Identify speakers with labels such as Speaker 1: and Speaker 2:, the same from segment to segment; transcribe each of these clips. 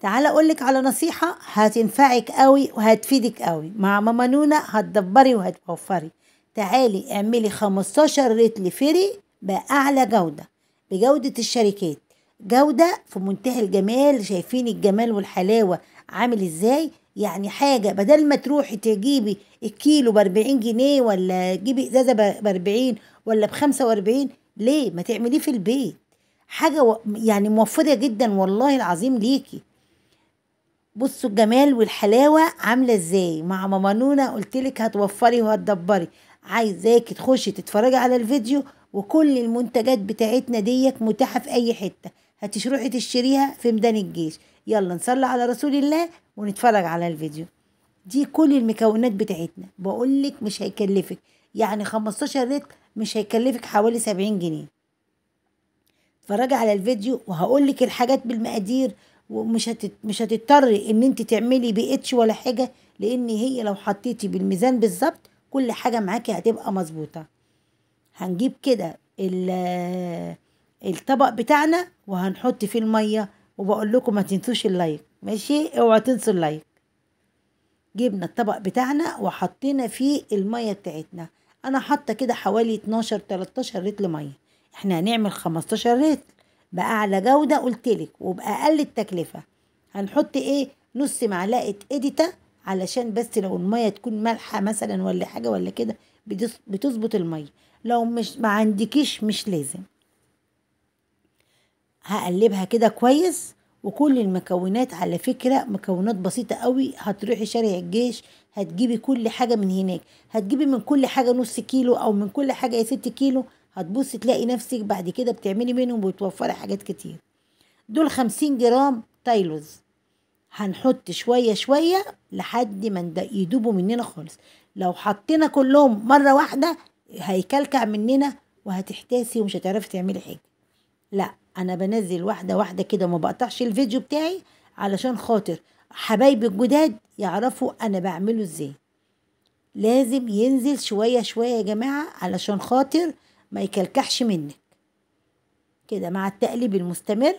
Speaker 1: تعال أقولك على نصيحة هتنفعك قوي وهتفيدك قوي مع ماما نونا هتدبري وهتوفري تعالي اعملي 15 ريت لفري بأعلى جودة بجودة الشركات جودة في منتهى الجمال شايفين الجمال والحلاوة عامل ازاي يعني حاجة بدل ما تروحي تجيبي الكيلو بأربعين جنيه ولا تجيبي إزازة بأربعين ولا بخمسة وأربعين ليه ما تعمليه في البيت حاجة يعني موفرة جدا والله العظيم ليكي بصوا الجمال والحلاوه عامله ازاي مع ماما نونا قلتلك هتوفري وهتدبري عايزاكي تخشي تتفرجي على الفيديو وكل المنتجات بتاعتنا ديت متاحه في اي حته هتشروحي تشتريها في ميدان الجيش يلا نصلي على رسول الله ونتفرج على الفيديو دي كل المكونات بتاعتنا بقولك مش هيكلفك يعني 15 رتل مش هيكلفك حوالي 70 جنيه اتفرجي على الفيديو وهقولك الحاجات بالمقادير ومش هتت... مش هتضطري ان انت تعملي بقتش ولا حاجه لان هي لو حطيتي بالميزان بالظبط كل حاجه معاكي هتبقى مظبوطه هنجيب كده الطبق بتاعنا وهنحط فيه الميه وبقول لكم ما تنسوش اللايك ماشي اوعى تنسوا اللايك جبنا الطبق بتاعنا وحطينا فيه الميه بتاعتنا انا حاطه كده حوالي 12 13 لتر ميه احنا هنعمل 15 لتر بأعلى جودة قلتلك وبأقل التكلفة هنحط ايه نص معلقة اديتا علشان بس لو المية تكون مالحة مثلا ولا حاجة ولا كده بتظبط المية لو مش ما عندكيش مش لازم هقلبها كده كويس وكل المكونات على فكرة مكونات بسيطة قوي هتروحي شارع الجيش هتجيبي كل حاجة من هناك هتجيبي من كل حاجة نص كيلو أو من كل حاجة يا ست كيلو هتبص تلاقي نفسك بعد كده بتعملي منهم وبتوفري حاجات كتير دول خمسين جرام تايلوز هنحط شوية شوية لحد ما يدوبوا مننا خالص لو حطينا كلهم مرة واحدة هيكلكع مننا وهتحتاسي ومش هتعرفي تعملي حاجة لا أنا بنزل واحدة واحدة كده وما بقطعش الفيديو بتاعي علشان خاطر حبايبي الجداد يعرفوا أنا بعمله إزاي لازم ينزل شوية شوية يا جماعة علشان خاطر ما يكلكحش منك كده مع التقليب المستمر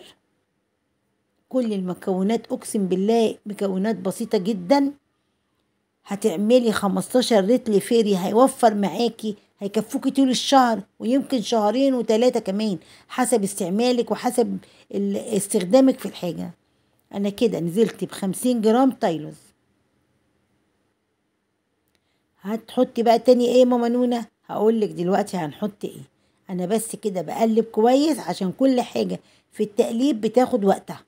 Speaker 1: كل المكونات اقسم بالله مكونات بسيطة جدا هتعملي خمستاشر رتل فيري هيوفر معاكي هيكفوكي طول الشهر ويمكن شهرين وتلاتة كمان حسب استعمالك وحسب استخدامك في الحاجة انا كده نزلت بخمسين جرام تايلوز هتحطي بقى تاني ايه ماما نونه هقولك دلوقتي هنحط ايه انا بس كده بقلب كويس عشان كل حاجة في التقليب بتاخد وقتها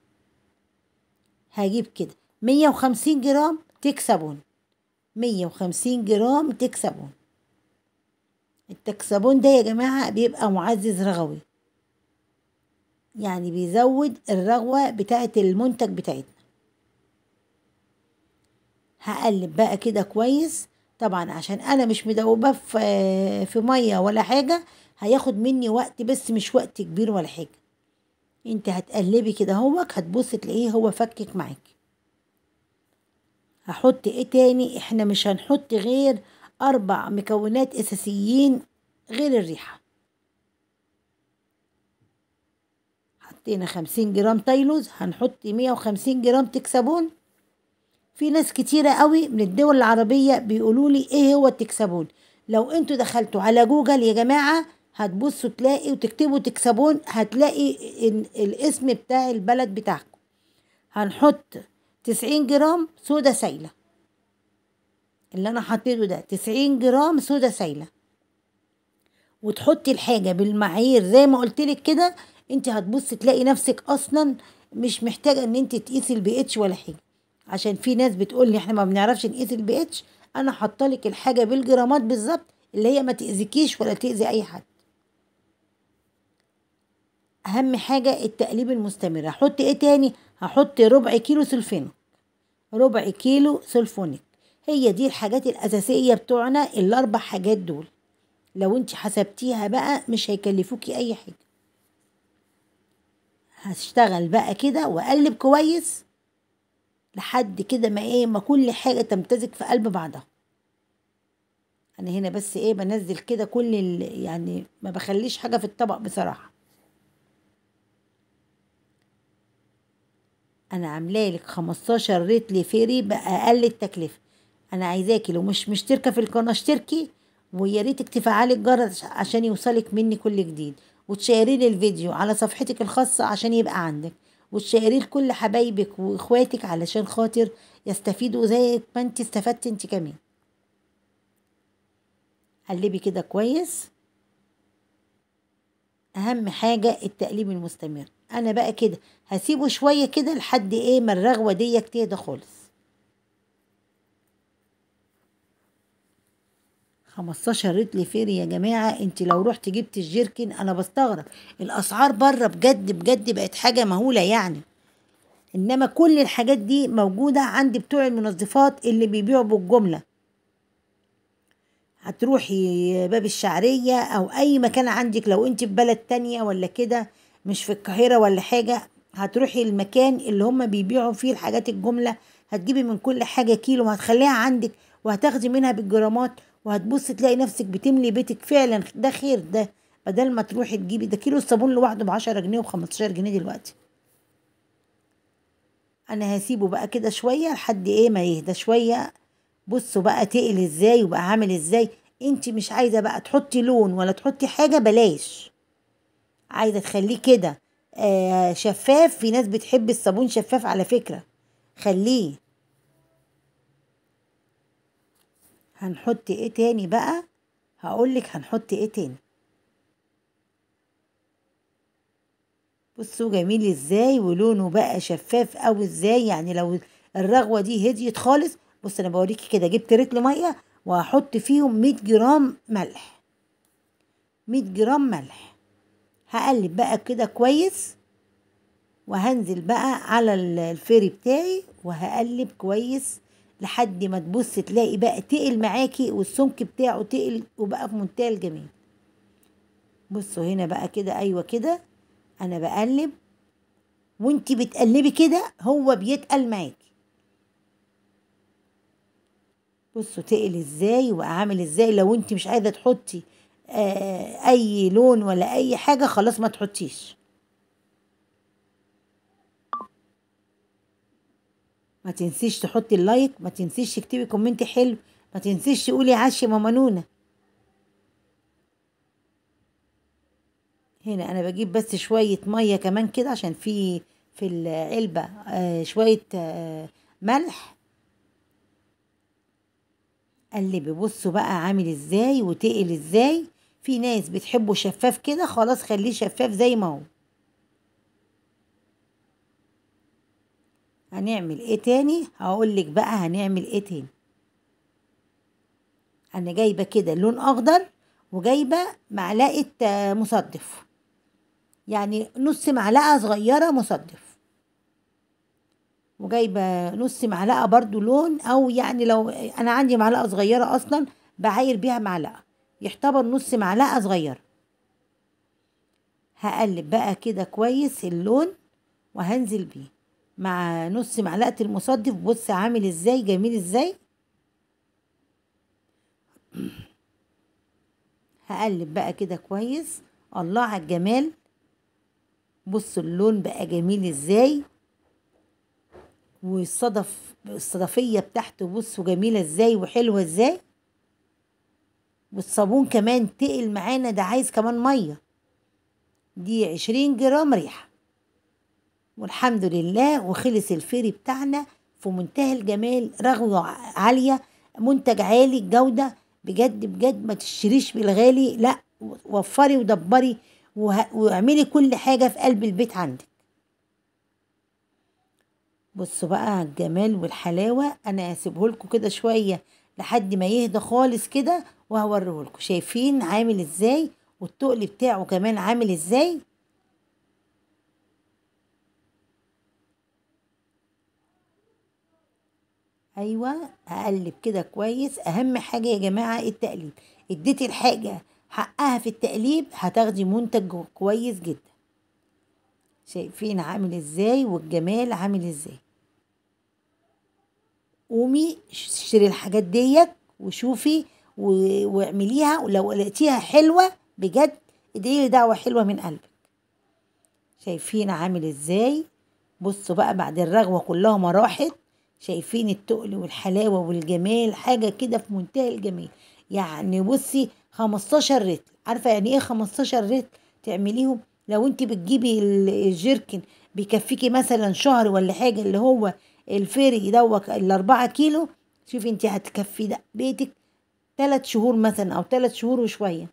Speaker 1: هجيب كده 150 جرام تكسبون 150 جرام تكسبون التكسبون ده يا جماعة بيبقى معزز رغوي يعني بيزود الرغوة بتاعة المنتج بتاعتنا هقلب بقى كده كويس طبعا عشان انا مش مدوباه في في ميه ولا حاجه هياخد مني وقت بس مش وقت كبير ولا حاجه انت هتقلبي كده اهوك هتبصي تلاقيه هو فكك معاكي هحط ايه تاني احنا مش هنحط غير اربع مكونات اساسيين غير الريحه حطينا خمسين جرام تايلوز هنحط مية وخمسين جرام تكسبون في ناس كتيرة قوي من الدول العربية بيقولوا لي ايه هو التكسبون لو انتوا دخلتوا على جوجل يا جماعة هتبصوا تلاقي وتكتبوا تكسبون هتلاقي الاسم بتاع البلد بتاعكم هنحط تسعين جرام سودا سايلة اللي انا حطيته ده تسعين جرام سودا سايلة وتحطي الحاجة بالمعايير زي ما قلتلك كده انت هتبص تلاقي نفسك اصلا مش محتاجة ان انت تقيسي البي اتش ولا حاجة عشان في ناس بتقول لي احنا ما بنعرفش نقيس البي اتش انا حاطه لك الحاجه بالجرامات بالظبط اللي هي ما تاذيكيش ولا تاذي اي حد اهم حاجه التقليب المستمر هحط ايه تاني هحط ربع كيلو سلفينك ربع كيلو سلفونيك هي دي الحاجات الاساسيه بتوعنا الاربع حاجات دول لو انت حسبتيها بقى مش هيكلفوكي اي حاجه هشتغل بقى كده واقلب كويس لحد كده ما ايه ما كل حاجه تمتزج في قلب بعضها انا هنا بس ايه بنزل كده كل يعني ما بخليش حاجه في الطبق بصراحه انا عاملاه لك 15 ريت لفيري باقل التكلفه انا عايزاكي لو مش مشتركه في القناه اشتركي ويا ريتك تفعلي الجرس عشان يوصلك مني كل جديد وتشيري الفيديو على صفحتك الخاصه عشان يبقى عندك وتشاري لكل حبايبك واخواتك علشان خاطر يستفيدوا زي ما انت استفدت انت كمان قلبي كده كويس اهم حاجة التقليب المستمر انا بقى كده هسيبه شوية كده لحد ايه ما الرغوة دي تهدى خالص 15 رتل فير يا جماعه انت لو رحت جبت الجيركن انا بستغرب الاسعار بره بجد بجد بقت حاجه مهوله يعني انما كل الحاجات دي موجوده عند بتوع المنظفات اللي بيبيعوا بالجمله هتروحي باب الشعريه او اي مكان عندك لو انت في بلد تانية ولا كده مش في القاهره ولا حاجه هتروحي المكان اللي هم بيبيعوا فيه الحاجات الجمله هتجيبي من كل حاجه كيلو وهتخليها عندك وهتاخدي منها بالجرامات وهتبص تلاقي نفسك بتملي بيتك فعلا ده خير ده بدل ما تروحي تجيبي ده كيلو الصابون لوحده ب 10 جنيه و15 جنيه دلوقتي انا هسيبه بقى كده شويه لحد ايه ما يهدى شويه بصوا بقى تقل ازاي وبقى عامل ازاي انت مش عايزه بقى تحطي لون ولا تحطي حاجه بلاش عايزه تخليه كده آه شفاف في ناس بتحب الصابون شفاف على فكره خليه هنحط ايه تاني بقى هقولك هنحط ايه تاني بصوا جميل ازاي ولونه بقى شفاف او ازاي يعني لو الرغوه دي هديت خالص بص انا بوريكي كده جبت رتل ميه وهحط فيهم مية جرام ملح مية جرام ملح هقلب بقى كده كويس وهنزل بقى على الفيري بتاعي وهقلب كويس لحد ما تبص تلاقي بقى تقل معاكي والسمك بتاعه تقل وبقى في منتهى الجمال بصوا هنا بقى كده ايوه كده انا بقلب وانت بتقلبي كده هو بيتقل معاكي بصوا تقل ازاي وبقى عامل ازاي لو انتي مش عايزه تحطي آه، اي لون ولا اي حاجه خلاص ما تحطيش ما تنسيش تحطي اللايك ما تنسيش تكتبي كومنت حلو ما تنسيش تقولي عاشي ماما نونا هنا انا بجيب بس شويه ميه كمان كده عشان في في العلبه آه، شويه آه، ملح قلبي بصوا بقى عامل ازاي وتقل ازاي في ناس بتحبه شفاف كده خلاص خليه شفاف زي ما هو هنعمل ايه تاني هقولك بقى هنعمل ايه تاني انا جايبه كده لون اخضر وجايبه معلقه آه، مصدف يعني نص معلقه صغيره مصدف وجايبه نص معلقه برضو لون او يعني لو انا عندي معلقه صغيره اصلا بعاير بيها معلقه يعتبر نص معلقه صغيره هقلب بقى كده كويس اللون وهنزل بيه مع نص معلقة المصدف بص عامل ازاي جميل ازاي هقلب بقى كده كويس الله على الجمال بص اللون بقى جميل ازاي والصدف الصدفية بتاعته بصوا جميلة ازاي وحلوة ازاي والصابون كمان تقل معانا ده عايز كمان مية دي عشرين جرام ريحة والحمد لله وخلص الفيري بتاعنا في منتهى الجمال رغوة عالية منتج عالي الجودة بجد بجد ما تشتريش بالغالي لا وفري ودبري واعملي كل حاجة في قلب البيت عندك بصوا بقى الجمال والحلاوة انا هسيبهولكوا كده شوية لحد ما يهدى خالص كده لكم شايفين عامل ازاي والتقل بتاعه كمان عامل ازاي ايوه اقلب كده كويس اهم حاجه يا جماعه التقليب اديتي الحاجه حقها في التقليب هتاخدي منتج كويس جدا شايفين عامل ازاي والجمال عامل ازاي قومي اشتري الحاجات ديت وشوفي واعمليها ولو لقيتيها حلوه بجد ادعي لي دعوه حلوه من قلبك شايفين عامل ازاي بصوا بقى بعد الرغوه كلها ما راحت شايفين التقل والحلاوة والجمال حاجة كده في منتهى الجمال يعني بصي 15 رتل عارفة يعني ايه 15 رتل تعمليهم لو انت بتجيبي الجيركن بيكفيكي مثلا شهر ولا حاجة اللي هو الفيري دوت الأربعة كيلو شوفي انت هتكفي ده بيتك ثلاث شهور مثلا أو ثلاث شهور وشوية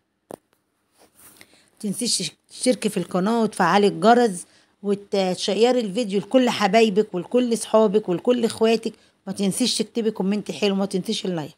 Speaker 1: تنسيش تشتركي في القناة وتفعلي الجرس وتشير الفيديو لكل حبايبك ولكل صحابك ولكل اخواتك ما تنسيش تكتبي كومنت حلو ما تنسيش اللايك